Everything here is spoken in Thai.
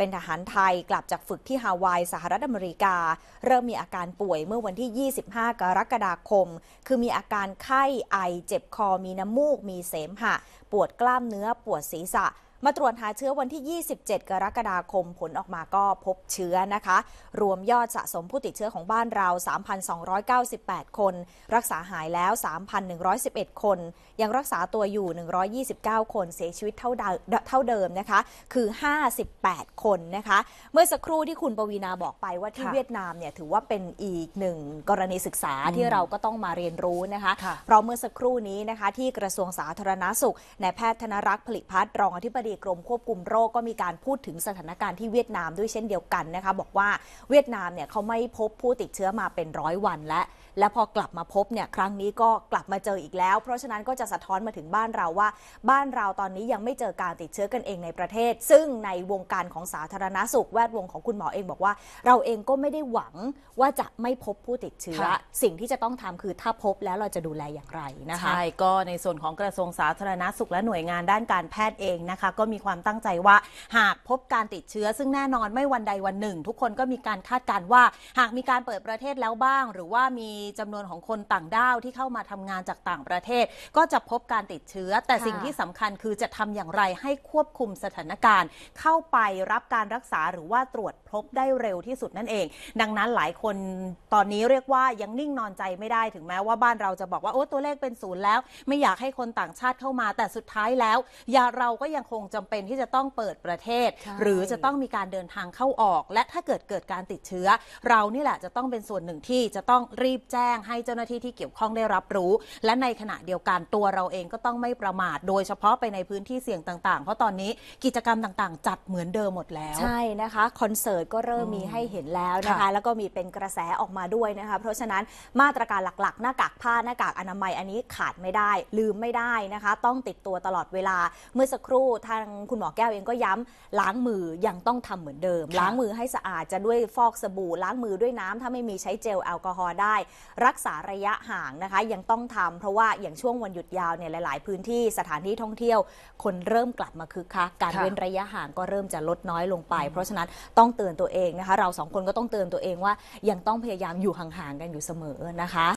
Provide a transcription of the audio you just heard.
เป็นทหารไทยกลับจากฝึกที่ฮาวาย สหรัฐอเมริกา เริ่มมีอาการป่วยเมื่อวันที่ 25 กรกฎาคม คือมีอาการไข้ไอเจ็บคอมีน้ำมูก มีเสมหะ ปวดกล้ามเนื้อ ปวดศีรษะมาตรวจหาเชื้อวันที่ 27 กรกฎาคมผลออกมาก็พบเชื้อนะคะ รวมยอดสะสมผู้ติดเชื้อของบ้านเรา 3,298 คน รักษาหายแล้ว 3,111 คน ยังรักษาตัวอยู่ 129 คน เสียชีวิตเท่าเท่าเดิมนะคะ คือ 58 คนนะคะ เมื่อสักครู่ที่คุณปวีนาบอกไปว่าที่เวียดนามเนี่ย ถือว่าเป็นอีกหนึ่งกรณีศึกษาที่เราก็ต้องมาเรียนรู้นะคะคะเพราะเมื่อสักครู่นี้นะคะที่กระทรวงสาธารณาสุขนายแพทย์ธนรักษ์ผลิพัฒน์รองอธิบดีีกรมควบคุมโรคก็มีการพูดถึงสถานการณ์ที่เวียดนามด้วยเช่นเดียวกันนะคะบอกว่าเวียดนามเนี่ยเขาไม่พบผู้ติดเชื้อมาเป็นร้อยวันและและพอกลับมาพบเนี่ยครั้งนี้ก็กลับมาเจออีกแล้ว เพราะฉะนั้นก็จะสะท้อนมาถึงบ้านเราว่า บ้านเราตอนนี้ยังไม่เจอการติดเชื้อกันเองในประเทศ ซึ่งในวงการของสาธารณาสุขแวดวงของคุณหมอเอง บอกว่าเราเองก็ไม่ได้หวังว่าจะไม่พบผู้ติดเชื้อ สิ่งที่จะต้องทำคือถ้าพบแล้วเราจะดูแลอย่างไรนะคะใช่ก็ในส่วนของกระทรวงสาธารณสุขและหน่วยงานด้านการแพทย์เองนะคะก็มีความตั้งใจว่าหากพบการติดเชื้อ ซึ่งแน่นอนไม่วันใดวันหนึ่ง ทุกคนก็มีการคาดการว่า หากมีการเปิดประเทศแล้วบ้าง หรือว่ามีจำนวนของคนต่างด้าวที่เข้ามาทำงานจากต่างประเทศ ก็จะพบการติดเชื้อ แต่สิ่งที่สำคัญคือจะทำอย่างไรให้ควบคุมสถานการณ์เข้าไปรับการรักษาหรือว่าตรวจพบได้เร็วที่สุดนั่นเอง ดังนั้นหลายคนตอนนี้เรียกว่ายังนิ่งนอนใจไม่ได้ถึงแม้ว่าบ้านเราจะบอกว่าโอ้ตัวเลขเป็นศูนย์แล้ว ไม่อยากให้คนต่างชาติเข้ามาแต่สุดท้ายแล้วยาเราก็ยังคงจำเป็นที่จะต้องเปิดประเทศ หรือจะต้องมีการเดินทางเข้าออก และถ้าเกิดเกิดการติดเชื้อ เรานี่แหละจะต้องเป็นส่วนหนึ่งที่จะต้องรีบแจ้งให้เจ้าหน้าที่ที่เกี่ยวข้องได้รับรู้ และในขณะเดียวกันตัวเราเองก็ต้องไม่ประมาท โดยเฉพาะไปในพื้นที่เสี่ยงต่างๆ เพราะตอนนี้กิจกรรมต่างๆจัดเหมือนเดิมหมดแล้วใช่นะคะคอนเสิร์ตก็เริ่มมีให้เห็นแล้วนะคะ แล้วก็มีเป็นกระแสออกมาด้วยนะคะเพราะฉะนั้นมาตรการหลักๆ หน้ากากผ้าหน้ากากอนามัยอันนี้ขาดไม่ได้ ลืมไม่ได้นะคะ ต้องติดตัวตลอดเวลาเมื่อสักครู่ท่านางคุณหมอแก้วเองก็ย้ำล้างมือยังต้องทำเหมือนเดิมล้างมือให้สะอาดจะด้วยฟอกสบู่ล้างมือด้วยน้ำถ้าไม่มีใช้เจลแอลกอฮอล์ได้ รักษาระยะห่างนะคะ ยังต้องทำ เพราะว่าอย่างช่วงวันหยุดยาวเนี่ยหลาย ๆ พื้นที่สถานที่ท่องเที่ยว คนเริ่มกลับมาคึกคักการเว้นระยะห่างก็เริ่มจะลดน้อยลงไป เพราะฉะนั้นต้องเตือนตัวเองนะคะเราสองคนก็ต้องเตือนตัวเองว่า ยังต้องพยายามอยู่ห่างๆกันอยู่เสมอนะคะ